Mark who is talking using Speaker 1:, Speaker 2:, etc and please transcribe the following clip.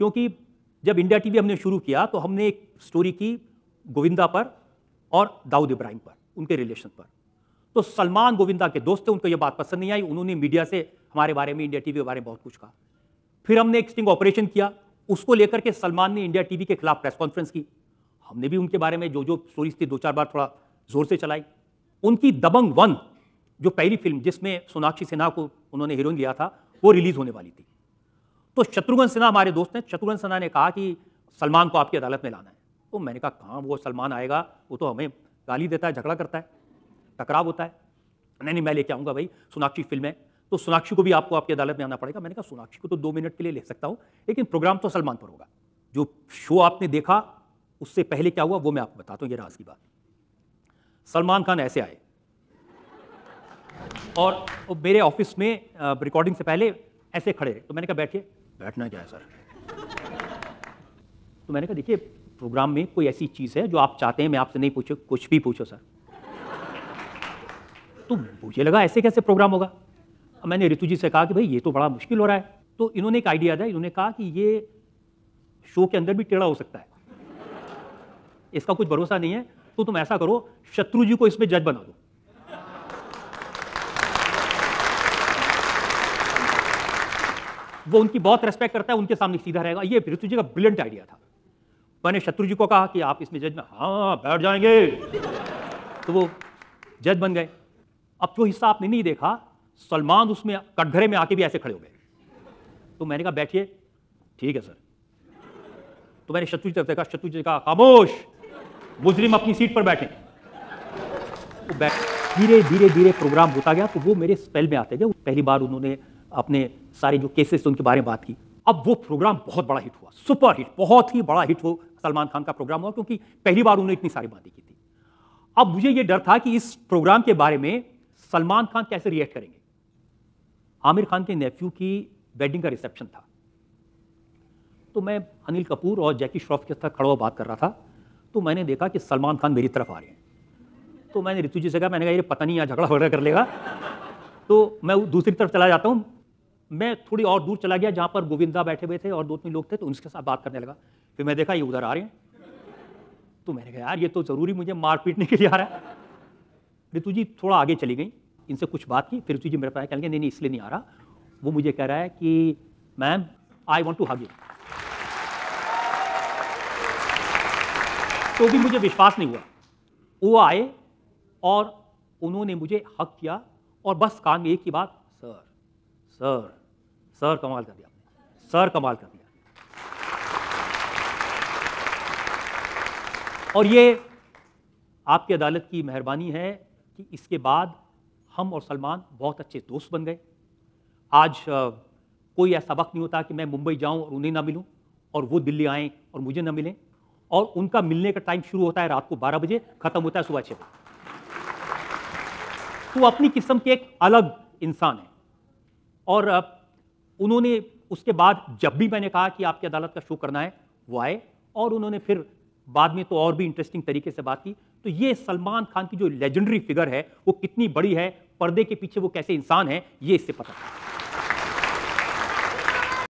Speaker 1: क्योंकि जब India TV हमने शुरू किया तो हमने एक स्टोरी की गोविंदा पर और दाऊद इब्राहिम पर उनके रिलेशन पर तो सलमान गोविंदा के दोस्त थे उनको यह बात पसंद नहीं आई उन्होंने मीडिया से हमारे बारे में इंडिया टीवी के बारे में बहुत कुछ कहा फिर हमने एक स्टिंग ऑपरेशन किया उसको लेकर के सलमान ने इंडिया टीवी के खिलाफ प्रेस कॉन्फ्रेंस की हमने भी उनके बारे में जो जो स्टोरीज थी दो चार बार थोड़ा जोर से चलाई उनकी दबंग वन जो पहली फिल्म जिसमें सोनाक्षी सिन्हा को उन्होंने हीरोइन लिया था वो रिलीज होने वाली थी तो शत्रुघ्न सिन्हा हमारे दोस्त हैं शत्रुघ्न सिन्हा ने कहा कि सलमान को आपकी अदालत में लाना है तो मैंने कहा कहाँ वो सलमान आएगा वो तो हमें गाली देता है झगड़ा करता है टकराव होता है नहीं नहीं मैं लेके आऊँगा भाई सोनाक्षी फिल्म है तो सोनाक्षी को भी आपको आपकी अदालत में आना पड़ेगा मैंने कहा सोनाक्षी को तो दो मिनट के लिए ले सकता हूँ लेकिन प्रोग्राम तो सलमान पर होगा जो शो आपने देखा उससे पहले क्या हुआ वो मैं आपको बताता हूँ ये राज की बात सलमान खान ऐसे आए और मेरे ऑफिस में रिकॉर्डिंग से पहले ऐसे खड़े रहे तो मैंने कहा बैठिए बैठना क्या है सर तो मैंने कहा देखिए प्रोग्राम में कोई ऐसी चीज़ है जो आप चाहते हैं मैं आपसे नहीं पूछू कुछ भी पूछो सर तो मुझे लगा ऐसे कैसे प्रोग्राम होगा मैंने ऋतु जी से कहा कि भाई ये तो बड़ा मुश्किल हो रहा है तो इन्होंने एक आइडिया दिया इन्होंने कहा कि ये शो के अंदर भी टेढ़ा हो सकता है इसका कुछ भरोसा नहीं है तो तुम ऐसा करो शत्रु जी को इसमें जज बना दो वो उनकी बहुत रेस्पेक्ट करता है उनके सामने सीधा रहेगा ये ऋतु जी का ब्रिलियंट आइडिया था मैंने शत्रु जी को कहा कि आप इसमें जज में हाँ बैठ जाएंगे तो वो जज बन गए अब जो हिस्सा आपने नहीं देखा सलमान उसमें कटघरे में आके भी ऐसे खड़े हो गए तो मैंने कहा बैठिए ठीक है सर तो मैंने शत्रु जी तरफ देखा शत्रु जी का खामोश मुजरिम अपनी सीट पर बैठे धीरे धीरे धीरे प्रोग्राम होता गया तो वो मेरे स्पेल में आते गए पहली बार उन्होंने अपने सारे जो केसेस उनके बारे में बात की अब वो प्रोग्राम बहुत बड़ा हिट हुआ सुपर हिट बहुत ही बड़ा हिट वो सलमान खान का प्रोग्राम हुआ क्योंकि पहली बार उन्होंने इतनी सारी बातें की थी अब मुझे ये डर था कि इस प्रोग्राम के बारे में सलमान खान कैसे रिएक्ट करेंगे आमिर खान के नेफ्यू की वेडिंग का रिसेप्शन था तो मैं अनिल कपूर और जैकी श्रॉफ के साथ खड़ा हुआ बात कर रहा था तो मैंने देखा कि सलमान खान मेरी तरफ आ रहे हैं तो मैंने ऋतु जी से कहा मैंने कहा ये पता नहीं यहाँ झगड़ा वगड़ा कर लेगा तो मैं दूसरी तरफ चला जाता हूँ मैं थोड़ी और दूर चला गया जहाँ पर गोविंदा बैठे हुए थे और दो तीन लोग थे तो उनके साथ बात करने लगा फिर मैं देखा ये उधर आ रहे हैं तो मैंने कहा यार ये तो ज़रूरी मुझे मार पीटने के लिए आ रहा है ऋतु जी थोड़ा आगे चली गई इनसे कुछ बात की फिर ऋतु जी मेरे पास कहने नहीं नहीं इसलिए नहीं आ रहा वो मुझे कह रहा है कि ma'am I want to hug you तो भी मुझे विश्वास नहीं हुआ वो आए और उन्होंने मुझे हक किया और बस काम एक ही बात सर सर सर कमाल कर दिया सर कमाल कर दिया और ये आपकी अदालत की मेहरबानी है कि इसके बाद हम और सलमान बहुत अच्छे दोस्त बन गए आज कोई ऐसा वक्त नहीं होता कि मैं मुंबई जाऊं और उन्हें ना मिलूं और वो दिल्ली आए और मुझे ना मिलें और उनका मिलने का टाइम शुरू होता है रात को 12 बजे ख़त्म होता है सुबह छः बजे तो अपनी किस्म के एक अलग इंसान है और उन्होंने उसके बाद जब भी मैंने कहा कि आपकी अदालत का शो करना है वो आए और उन्होंने फिर बाद में तो और भी इंटरेस्टिंग तरीके से बात की तो ये सलमान खान की जो लेजेंडरी फिगर है वो कितनी बड़ी है पर्दे के पीछे वो कैसे इंसान है ये इससे पता चला